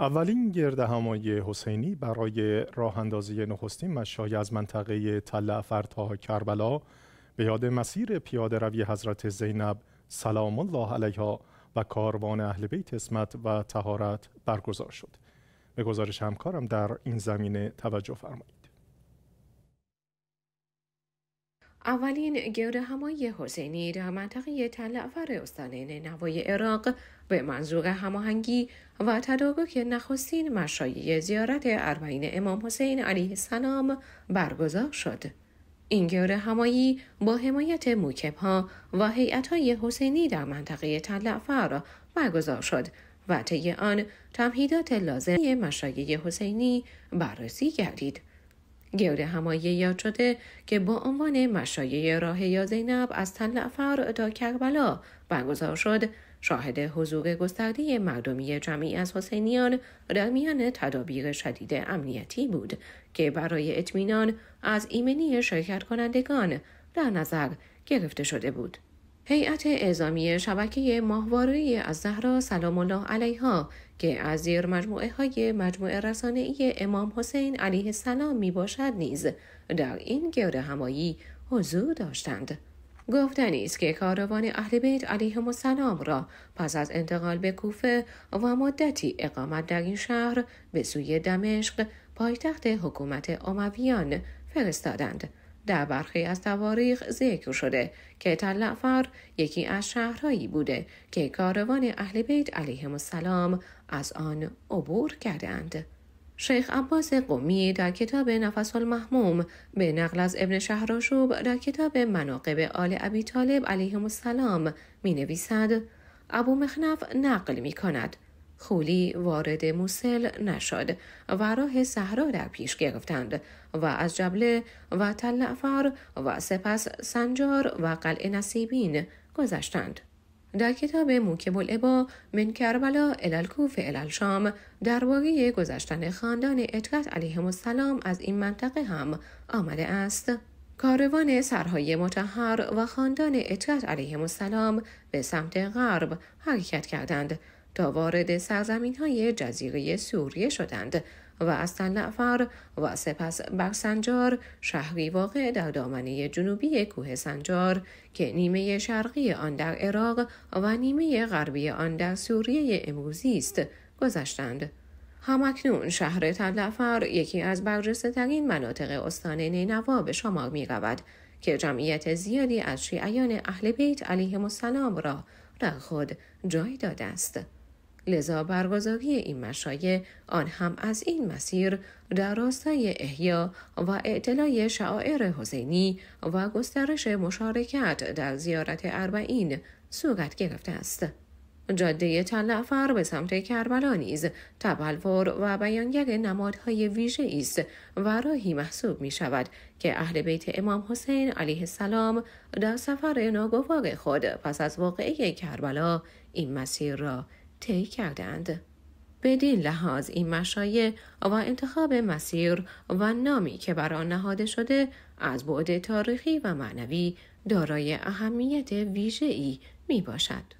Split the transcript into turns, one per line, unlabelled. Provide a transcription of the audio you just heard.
اولین گرد همای حسینی برای راه اندازی نخستین مشای از منطقه تل افر تا کربلا به یاد مسیر پیاده روی حضرت زینب سلام الله علیها و کاروان اهل بیت اسمت و تهارت برگزار شد. به گزارش همکارم در این زمینه توجه فرمایید. اولین همایی حسینی در منطقه تلعفر استانین نوای عراق به منظور هماهنگی و تدارک نخستین مشایع زیارت اربعین امام حسین علیه السلام برگزار شد. این گره همایی با حمایت موکب ها و حیعت های حسینی در منطقه تلعفر برگزار شد و طی آن تمهیدات لازم مشایع حسینی بررسی گردید. گرد همایی یاد شده که با عنوان مشایه راه یا زینب از تل افر تا کربلا برگزار شد شاهد حضور گسترده مردمی جمعی از حسینیان در میان تدابیر شدید امنیتی بود که برای اطمینان از ایمنی شرکت کنندگان در نظر گرفته شده بود. هیئت اعزامی شبکه ماهواره از زهرا سلام الله علیها که از زیر مجموعه های مجموعه رسانه ای امام حسین علیه السلام می باشد نیز در این گرد همایی حضور داشتند. گفتنی است که کاروان اهل بیت علیه السلام را پس از انتقال به کوفه و مدتی اقامت در این شهر به سوی دمشق پایتخت حکومت امویان فرستادند در برخی از تواریخ ذکر شده که تلعفر یکی از شهرهایی بوده که کاروان اهل بیت علیه السلام از آن عبور کردند. شیخ عباس قومی در کتاب نفس المحموم به نقل از ابن شهراشوب در کتاب مناقب آل ابی طالب علیه السلام می نویسد ابو مخنف نقل می کند خولی وارد موسل نشد و راه صحرا در پیش گرفتند و از جبله و تلعفر و سپس سنجار و قلع نصیبین گذشتند. در کتاب موکب العبا من کربلا الالکوف الالشام درباره گذشتن خاندان اطرت علیهم السلام از این منطقه هم آمده است. کاروان سرهای متحر و خاندان اطرت علیهم السلام به سمت غرب حرکت کردند تا وارد سرزمین های جزیره سوریه شدند و از تلعفر و سپس سنجار شهری واقع در دامنه جنوبی کوه سنجار که نیمه شرقی آن در عراق و نیمه غربی آن در سوریه امروزی است گذشتند همکنون شهر تلعفر یکی از برجسته مناطق استان نینوا به شمار می که جمعیت زیادی از شیعیان اهل بیت علیه السلام را در خود جای داده است. لذا برگزاری این مشایع آن هم از این مسیر در راستای احیا و اعتلاع شعائر حسینی و گسترش مشارکت در زیارت اربعین صورت گرفته است جاده تلعفر به سمت کربلا نیز تبلور و بیانگر نمادهای ویژه است و راهی محسوب می شود که اهل بیت امام حسین علیه السلام در سفر ناگوار خود پس از واقعه کربلا این مسیر را طی کردند بدین لحاظ این مشایع و انتخاب مسیر و نامی که بر آن نهاده شده از بعد تاریخی و معنوی دارای اهمیت ویژه‌ای می باشد.